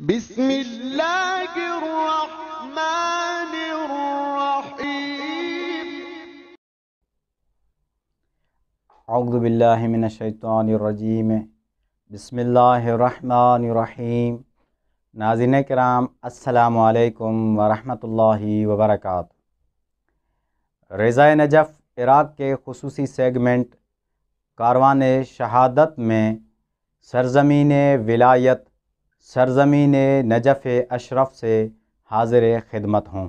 بسم الله الرحمن الرحيم أعوذ بالله من الشيطان الرجيم بسم الله الرحمن الرحيم नाजिन कराम असलकम वरहि वबरक रज़ा Najaf Iraq के खसूसी सेगमेंट कारवान शहादत में सरजमीन विलायत सरजमीन नजफ़ अशरफ से हाजिर खिदमत हों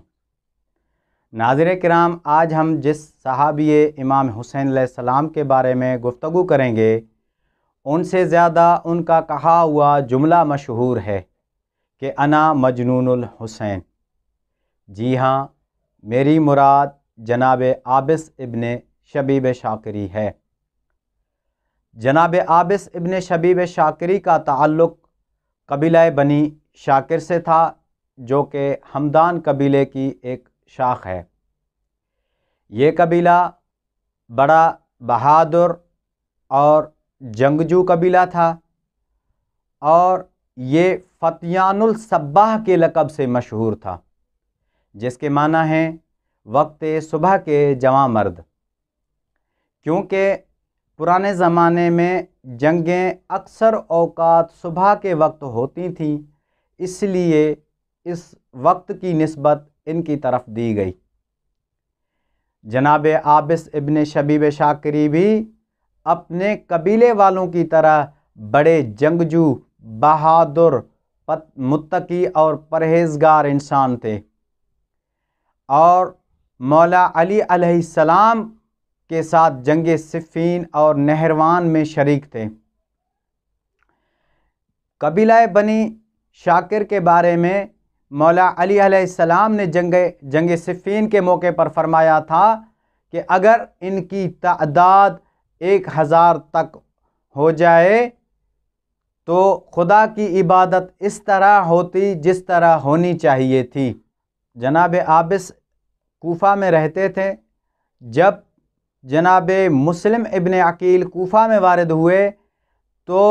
नाजर कराम आज हम जिस सहाबी इमाम हुसैन सलाम के बारे में गुफ्तु करेंगे उनसे ज़्यादा उनका कहा हुआ जुमला मशहूर है कि अना मजनूनुल हुसैन जी हाँ मेरी मुराद जनाब आबिस इबन शबीब शाकरी है जनाब आबिस इबन शबीब शाकरी का ताल्लुक़ कबीला बनी शाकिर से था जो कि हमदान कबीले की एक शाख है ये कबीला बड़ा बहादुर और जंगजू कबीला था और ये फ़तियानसब्बाह के लकब से मशहूर था जिसके माना है वक्त सुबह के जवां मर्द क्योंकि पुराने ज़माने में जंगें अक्सर अवकात सुबह के वक्त होती थीं इसलिए इस वक्त की नस्बत इनकी तरफ दी गई जनाब आबिस इबन शबीब शाकरी भी अपने कबीले वालों की तरह बड़े जंगजू बहादुर मुत्तकी और परहेजगार इंसान थे और मौला अली सलाम के साथ जंग सिफ़ीन और नहरवान में शरीक थे कबीला बनी शाकिर के बारे में मौला अली सलाम ने जंग जंग सिफ़ीन के मौके पर फरमाया था कि अगर इनकी तादाद एक हज़ार तक हो जाए तो खुदा की इबादत इस तरह होती जिस तरह होनी चाहिए थी जनाब आबिस कोफा में रहते थे जब जनाब मुस्लिम इबन अकील कोफ़ा में वारद हुए तो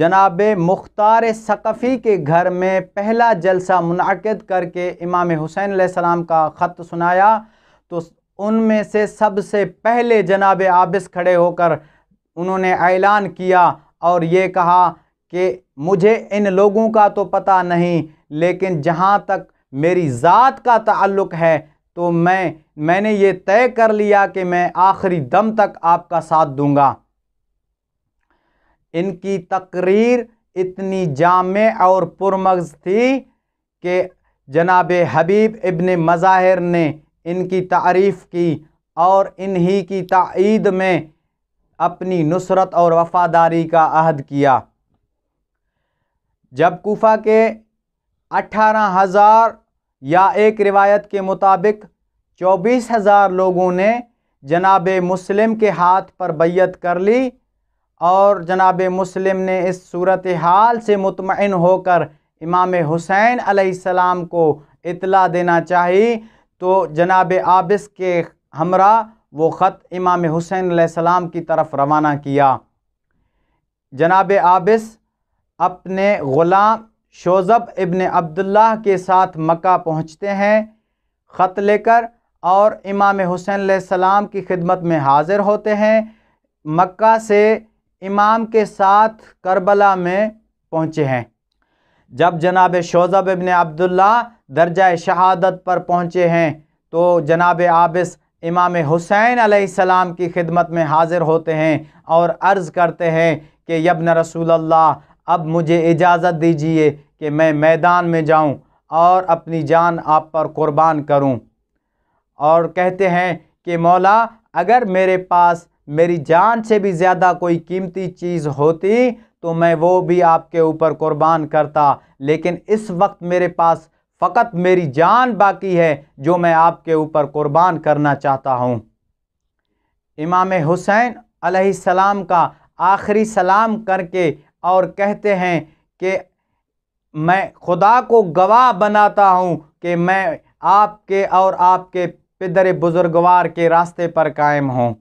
जनाब मुख्तार सकफ़ी के घर में पहला जलसा मुनद करके इमाम हुसैन सलाम का ख़त सुनाया तो उनमें से सबसे पहले जनाब आबिस खड़े होकर उन्होंने ऐलान किया और ये कहा कि मुझे इन लोगों का तो पता नहीं लेकिन जहाँ तक मेरी ज़ात का ताल्लुक़ है तो मैं मैंने ये तय कर लिया कि मैं आखिरी दम तक आपका साथ दूंगा इनकी तकरीर इतनी जाम और पुरमगज थी कि जनाब हबीब इबन मज़ाहिर ने इनकी तारीफ़ की और इन्हीं की तइद में अपनी नुसरत और वफ़ादारी का अहद किया जब कोफ़ा के अठारह हज़ार या एक रिवायत के मुताबिक चौबीस हज़ार लोगों ने जनाब मुस्लिम के हाथ पर बैत कर ली और जनाब मुस्लिम ने इस सूरत हाल से मुतमिन होकर इमाम हुसैन अलैहिस्सलाम को इतला देना चाहिए तो जनाब आबिस के हमरा वो ख़त इमाम हुसैन अलैहिस्सलाम की तरफ रवाना किया जनाब आबिस अपने ग़ुला शोज़ब इब्ने अब्दुल्लाह के साथ मक्का पहुँचते हैं ख़त लेकर और इमाम हुसैन सलाम की खिदमत में हाज़िर होते हैं मक्का से इमाम के साथ करबला में पहुँचे हैं जब जनाब शोज़ब इबन अब्दुल्ला दर्जा शहादत पर पहुँचे हैं तो जनाब आबिस इमाम हुसैन सलाम की खिदमत में हाज़िर होते हैं और अर्ज़ करते हैं कि यबन रसूल अल्लाह अब मुझे इजाज़त दीजिए कि मैं मैदान में जाऊं और अपनी जान आप पर कुर्बान करूं और कहते हैं कि मौला अगर मेरे पास मेरी जान से भी ज़्यादा कोई कीमती चीज़ होती तो मैं वो भी आपके ऊपर कुर्बान करता लेकिन इस वक्त मेरे पास फ़कत मेरी जान बाकी है जो मैं आपके ऊपर कुर्बान करना चाहता हूँ इमाम हुसैन सलाम का आखिरी सलाम करके और कहते हैं कि मैं खुदा को गवाह बनाता हूँ कि मैं आपके और आपके पिदर बुजुर्गवार के रास्ते पर कायम हूँ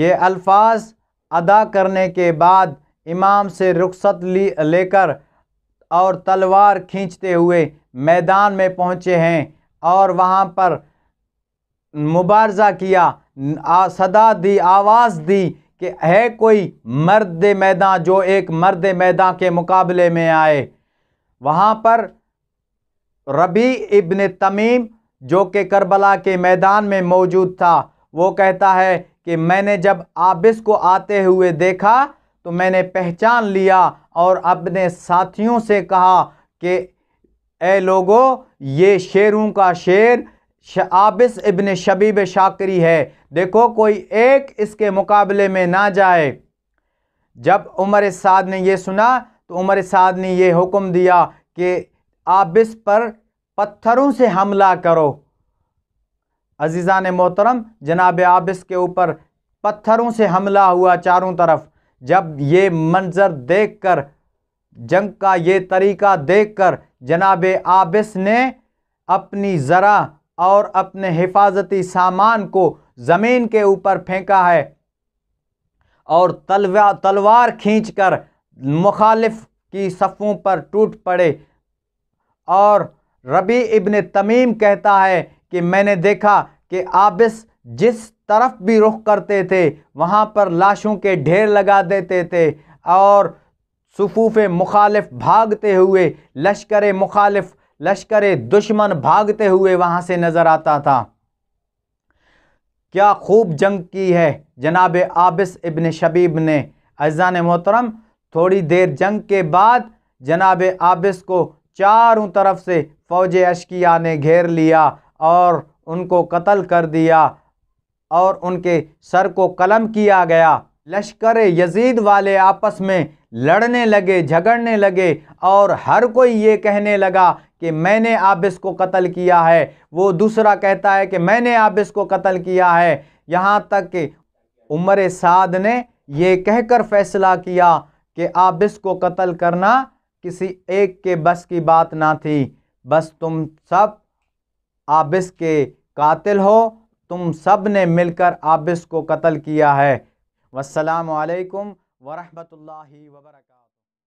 ये अल्फाज अदा करने के बाद इमाम से रुखसत ली लेकर और तलवार खींचते हुए मैदान में पहुँचे हैं और वहाँ पर मुबारजा किया सदा दी आवाज़ दी कि है कोई मर्द मैदा जो एक मर्द मैदा के मुकाबले में आए वहाँ पर रबी इब्न तमीम जो कि करबला के मैदान में मौजूद था वो कहता है कि मैंने जब आबिस को आते हुए देखा तो मैंने पहचान लिया और अपने साथियों से कहा कि ए लोगो ये शेरों का शेर आबिस इबन शबीब शाकरी है देखो कोई एक इसके मुकाबले में ना जाए जब उमर साद ने यह सुना तो उमर साद ने यह हुक्म दिया कि आबिस पर पत्थरों से हमला करो अजीज़ा ने मोहतरम जनाब आबिस के ऊपर पत्थरों से हमला हुआ चारों तरफ जब ये मंज़र देखकर जंग का ये तरीका देखकर जनाब आबिस ने अपनी ज़रा और अपने हिफाजती सामान को ज़मीन के ऊपर फेंका है और तलवा तलवार खींचकर मुखालिफ की सफ़ों पर टूट पड़े और रबी इबन तमीम कहता है कि मैंने देखा कि आबिस जिस तरफ भी रुख करते थे वहाँ पर लाशों के ढेर लगा देते थे और सफूफ मुखालिफ भागते हुए लश्कर मुखालिफ लश्कर दुश्मन भागते हुए वहाँ से नज़र आता था क्या खूब जंग की है जनाब आबिस इबन शबीब ने अजान मोहतरम थोड़ी देर जंग के बाद जनाब आबिस को चारों तरफ से फ़ौज अशकिया ने घेर लिया और उनको कत्ल कर दिया और उनके सर को कलम किया गया लश्कर यजीद वाले आपस में लड़ने लगे झगड़ने लगे और हर कोई ये कहने लगा कि मैंने आबिस को कत्ल किया है वो दूसरा कहता है कि मैंने आबिस को कत्ल किया है यहाँ तक कि उमर साद ने यह कहकर फैसला किया कि आबिस को कत्ल करना किसी एक के बस की बात ना थी बस तुम सब आबिस के कातिल हो तुम सब ने मिलकर आबिस को कत्ल किया है वालकम वरहमल वर्का